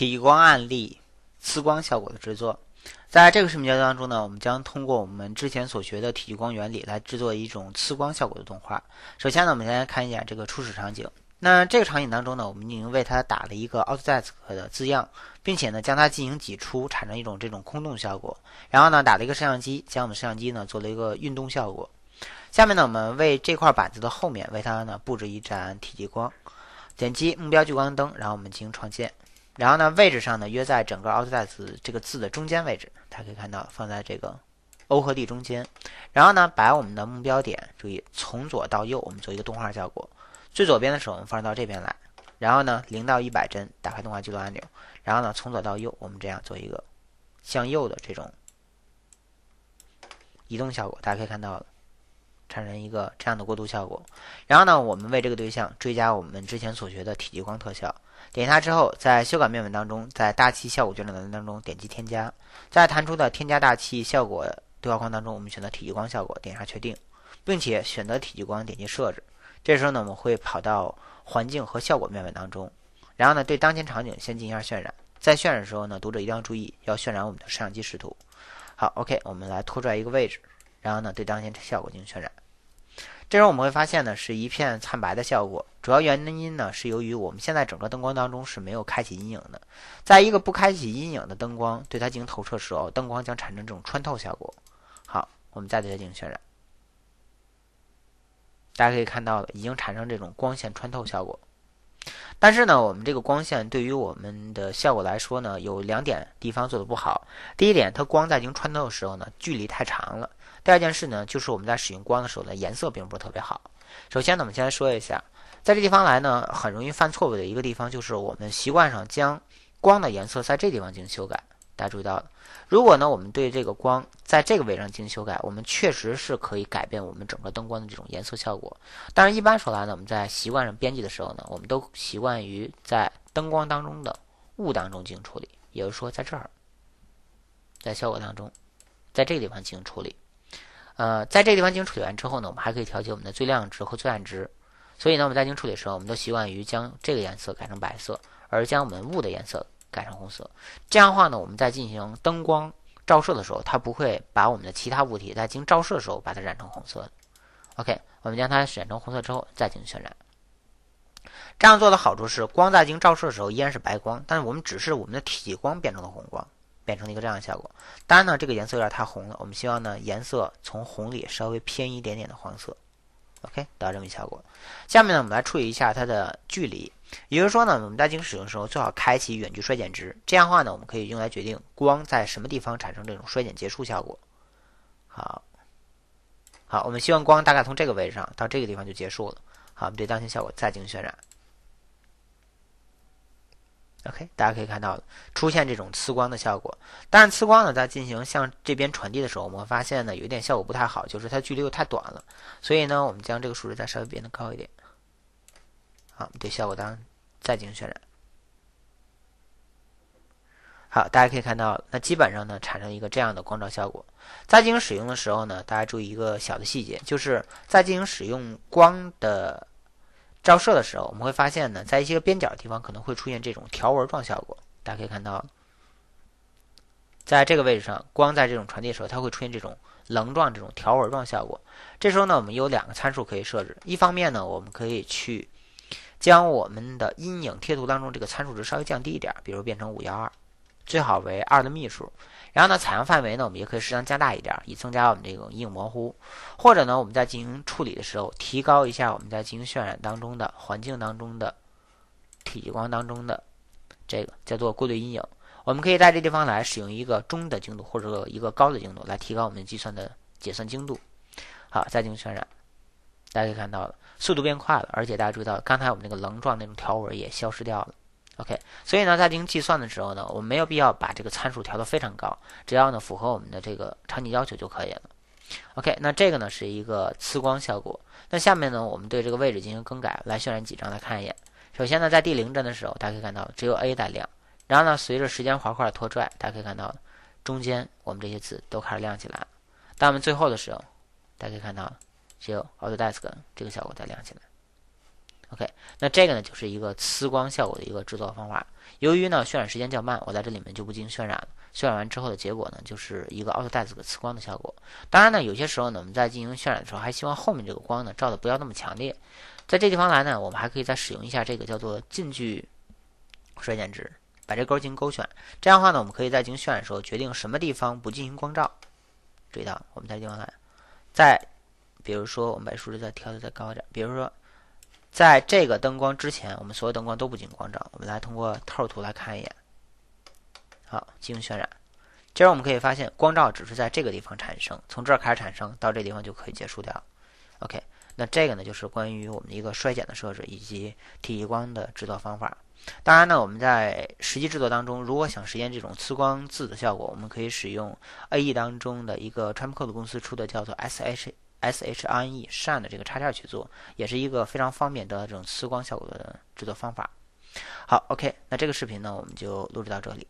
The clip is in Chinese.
体积光案例，次光效果的制作，在这个视频教程当中呢，我们将通过我们之前所学的体积光原理来制作一种次光效果的动画。首先呢，我们先来看一下这个初始场景。那这个场景当中呢，我们已经为它打了一个 Autodesk 的字样，并且呢，将它进行挤出，产生一种这种空洞效果。然后呢，打了一个摄像机，将我们摄像机呢做了一个运动效果。下面呢，我们为这块板子的后面为它呢布置一盏体积光，点击目标聚光灯，然后我们进行创建。然后呢，位置上呢约在整个 a u t o d e s 这个字的中间位置，大家可以看到放在这个 “o” 和 “d” 中间。然后呢，把我们的目标点注意从左到右，我们做一个动画效果。最左边的时候，我们放到这边来。然后呢，零到一百帧，打开动画记录按钮。然后呢，从左到右，我们这样做一个向右的这种移动效果。大家可以看到，产生一个这样的过渡效果。然后呢，我们为这个对象追加我们之前所学的体积光特效。点它之后，在修改面板当中，在大气效果卷转当中点击添加，在弹出的添加大气效果对话框当中，我们选择体积光效果，点下确定，并且选择体积光，点击设置。这时候呢，我们会跑到环境和效果面板当中，然后呢，对当前场景先进行下渲染。在渲染的时候呢，读者一定要注意，要渲染我们的摄像机视图。好，OK，我们来拖拽一个位置，然后呢，对当前效果进行渲染。这时候我们会发现呢，是一片惨白的效果。主要原因呢，是由于我们现在整个灯光当中是没有开启阴影的。在一个不开启阴影的灯光对它进行投射时候，灯光将产生这种穿透效果。好，我们再对它进行渲染，大家可以看到了，已经产生这种光线穿透效果。但是呢，我们这个光线对于我们的效果来说呢，有两点地方做的不好。第一点，它光在进行穿透的时候呢，距离太长了；第二件事呢，就是我们在使用光的时候呢，颜色并不是特别好。首先呢，我们先来说一下，在这地方来呢，很容易犯错误的一个地方，就是我们习惯上将光的颜色在这地方进行修改。大家注意到了，如果呢，我们对这个光在这个位置上进行修改，我们确实是可以改变我们整个灯光的这种颜色效果。当然，一般说来呢，我们在习惯上编辑的时候呢，我们都习惯于在灯光当中的雾当中进行处理，也就是说，在这儿，在效果当中，在这个地方进行处理。呃，在这个地方进行处理完之后呢，我们还可以调节我们的最亮值和最暗值。所以呢，我们在进行处理的时候，我们都习惯于将这个颜色改成白色，而将我们雾的颜色。改成红色，这样话呢，我们在进行灯光照射的时候，它不会把我们的其他物体在经照射的时候把它染成红色的。OK，我们将它染成红色之后再进行渲染。这样做的好处是，光在经照射的时候依然是白光，但是我们只是我们的体积光变成了红光，变成了一个这样的效果。当然呢，这个颜色有点太红了，我们希望呢颜色从红里稍微偏一点点的黄色。OK，得到这么效果。下面呢，我们来处理一下它的距离，也就是说呢，我们在进行使用的时候，最好开启远距衰减值，这样的话呢，我们可以用来决定光在什么地方产生这种衰减结束效果。好，好，我们希望光大概从这个位置上到这个地方就结束了。好，我们对当前效果再进行渲染。OK，大家可以看到了，出现这种刺光的效果。但是刺光呢，在进行向这边传递的时候，我们发现呢，有一点效果不太好，就是它距离又太短了。所以呢，我们将这个数值再稍微变得高一点。好，我们对效果当再进行渲染。好，大家可以看到，那基本上呢，产生一个这样的光照效果。在进行使用的时候呢，大家注意一个小的细节，就是在进行使用光的。照射的时候，我们会发现呢，在一些边角的地方可能会出现这种条纹状效果。大家可以看到，在这个位置上，光在这种传递时候，它会出现这种棱状、这种条纹状效果。这时候呢，我们有两个参数可以设置。一方面呢，我们可以去将我们的阴影贴图当中这个参数值稍微降低一点，比如变成五幺二。最好为二的幂数，然后呢，采样范围呢，我们也可以适当加大一点，以增加我们这个阴影模糊。或者呢，我们在进行处理的时候，提高一下我们在进行渲染当中的环境当中的体积光当中的这个叫做过滤阴影。我们可以在这地方来使用一个中的精度或者一个高的精度来提高我们计算的解算精度。好，再进行渲染，大家可以看到了，速度变快了，而且大家注意到，刚才我们那个棱状那种条纹也消失掉了。OK，所以呢，在进行计算的时候呢，我们没有必要把这个参数调得非常高，只要呢符合我们的这个场景要求就可以了。OK，那这个呢是一个次光效果。那下面呢，我们对这个位置进行更改，来渲染几张来看一眼。首先呢，在第零帧的时候，大家可以看到只有 A 在亮。然后呢，随着时间滑块拖拽，大家可以看到中间我们这些字都开始亮起来。当我们最后的时候，大家可以看到只有 AutoDesk 这个效果在亮起来。OK，那这个呢就是一个呲光效果的一个制作方法。由于呢渲染时间较慢，我在这里面就不进行渲染了。渲染完之后的结果呢，就是一个凹凸袋子的呲光的效果。当然呢，有些时候呢，我们在进行渲染的时候，还希望后面这个光呢照的不要那么强烈。在这地方来呢，我们还可以再使用一下这个叫做近距衰减值，把这勾进行勾选。这样的话呢，我们可以在进行渲染的时候决定什么地方不进行光照。注意到，我们在这地方来，再比如说，我们把数值再调的再高一点，比如说。在这个灯光之前，我们所有灯光都不进光照。我们来通过透图来看一眼。好，进行渲染。接着我们可以发现，光照只是在这个地方产生，从这儿开始产生，到这个地方就可以结束掉。OK，那这个呢，就是关于我们的一个衰减的设置以及体积光的制作方法。当然呢，我们在实际制作当中，如果想实现这种次光字的效果，我们可以使用 AE 当中的一个川普克鲁公司出的叫做 s h S H R N E 善的这个插件去做，也是一个非常方便的这种丝光效果的制作方法。好，OK，那这个视频呢，我们就录制到这里。